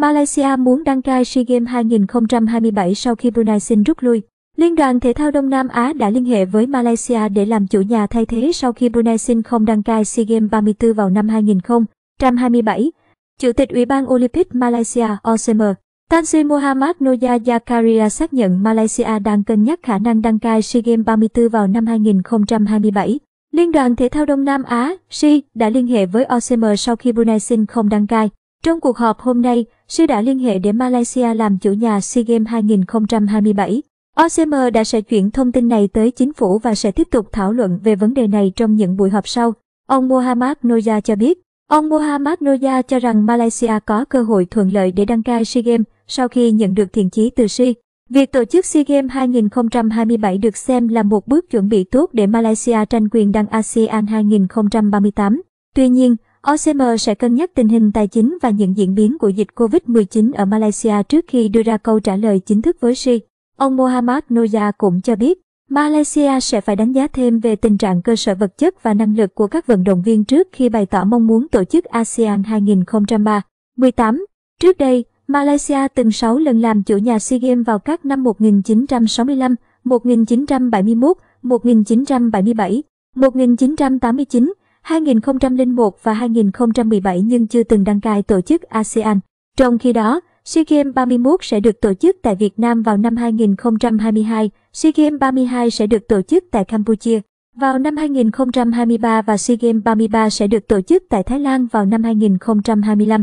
Malaysia muốn đăng cai SEA Games 2027 sau khi Brunei xin rút lui. Liên đoàn thể thao Đông Nam Á đã liên hệ với Malaysia để làm chủ nhà thay thế sau khi Brunei xin không đăng cai SEA Games 34 vào năm 2027. Chủ tịch Ủy ban Olympic Malaysia OCM Tan Sri Muhammad Noya Zakaria xác nhận Malaysia đang cân nhắc khả năng đăng cai SEA Games 34 vào năm 2027. Liên đoàn thể thao Đông Nam Á SEA đã liên hệ với OCM sau khi Brunei xin không đăng cai. Trong cuộc họp hôm nay, sư đã liên hệ để Malaysia làm chủ nhà SEA Games 2027. OCM đã sẽ chuyển thông tin này tới chính phủ và sẽ tiếp tục thảo luận về vấn đề này trong những buổi họp sau. Ông Muhammad Noya cho biết, ông Muhammad Noya cho rằng Malaysia có cơ hội thuận lợi để đăng cai SEA Games sau khi nhận được thiện chí từ SEA. Việc tổ chức SEA Games 2027 được xem là một bước chuẩn bị tốt để Malaysia tranh quyền đăng ASEAN 2038. Tuy nhiên, OCM sẽ cân nhắc tình hình tài chính và những diễn biến của dịch COVID-19 ở Malaysia trước khi đưa ra câu trả lời chính thức với SI. Ông Mohammad Noya cũng cho biết, Malaysia sẽ phải đánh giá thêm về tình trạng cơ sở vật chất và năng lực của các vận động viên trước khi bày tỏ mong muốn tổ chức ASEAN 2003. Trước đây, Malaysia từng 6 lần làm chủ nhà SEA Games vào các năm 1965, 1971, 1977, 1989 2001 và 2017 nhưng chưa từng đăng cai tổ chức ASEAN. Trong khi đó, SEA Games 31 sẽ được tổ chức tại Việt Nam vào năm 2022, SEA Games 32 sẽ được tổ chức tại Campuchia vào năm 2023 và SEA Games 33 sẽ được tổ chức tại Thái Lan vào năm 2025.